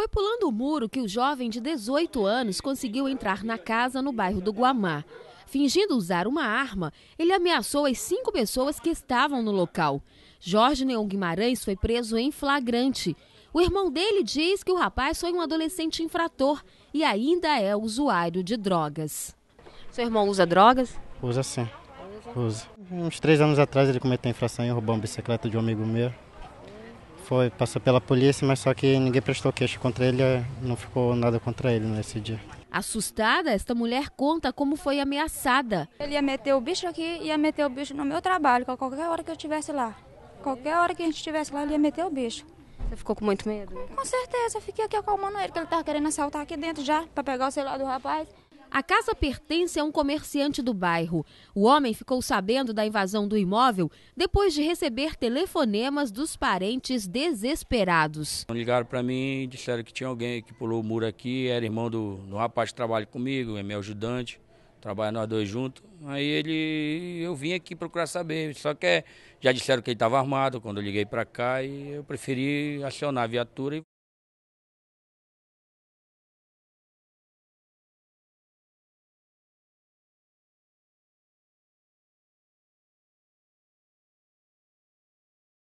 Foi pulando o muro que o jovem de 18 anos conseguiu entrar na casa no bairro do Guamá. Fingindo usar uma arma, ele ameaçou as cinco pessoas que estavam no local. Jorge Neon Guimarães foi preso em flagrante. O irmão dele diz que o rapaz foi um adolescente infrator e ainda é usuário de drogas. Seu irmão usa drogas? Usa sim. Usa. Uns três anos atrás ele cometeu infração e roubou uma bicicleta de um amigo meu foi, passou pela polícia, mas só que ninguém prestou queixa contra ele, eh, não ficou nada contra ele nesse dia. Assustada, esta mulher conta como foi ameaçada. Ele ia meter o bicho aqui, ia meter o bicho no meu trabalho, qualquer hora que eu estivesse lá. Qualquer hora que a gente estivesse lá, ele ia meter o bicho. Você ficou com muito medo? Com certeza, eu fiquei aqui acalmando ele, que ele estava querendo assaltar aqui dentro já, para pegar o celular do rapaz. A casa pertence a um comerciante do bairro. O homem ficou sabendo da invasão do imóvel depois de receber telefonemas dos parentes desesperados. Então, ligaram para mim e disseram que tinha alguém que pulou o muro aqui, era irmão do, do rapaz que trabalha comigo, é meu ajudante, trabalha nós dois juntos. Aí ele, eu vim aqui procurar saber, só que é, já disseram que ele estava armado quando eu liguei para cá e eu preferi acionar a viatura.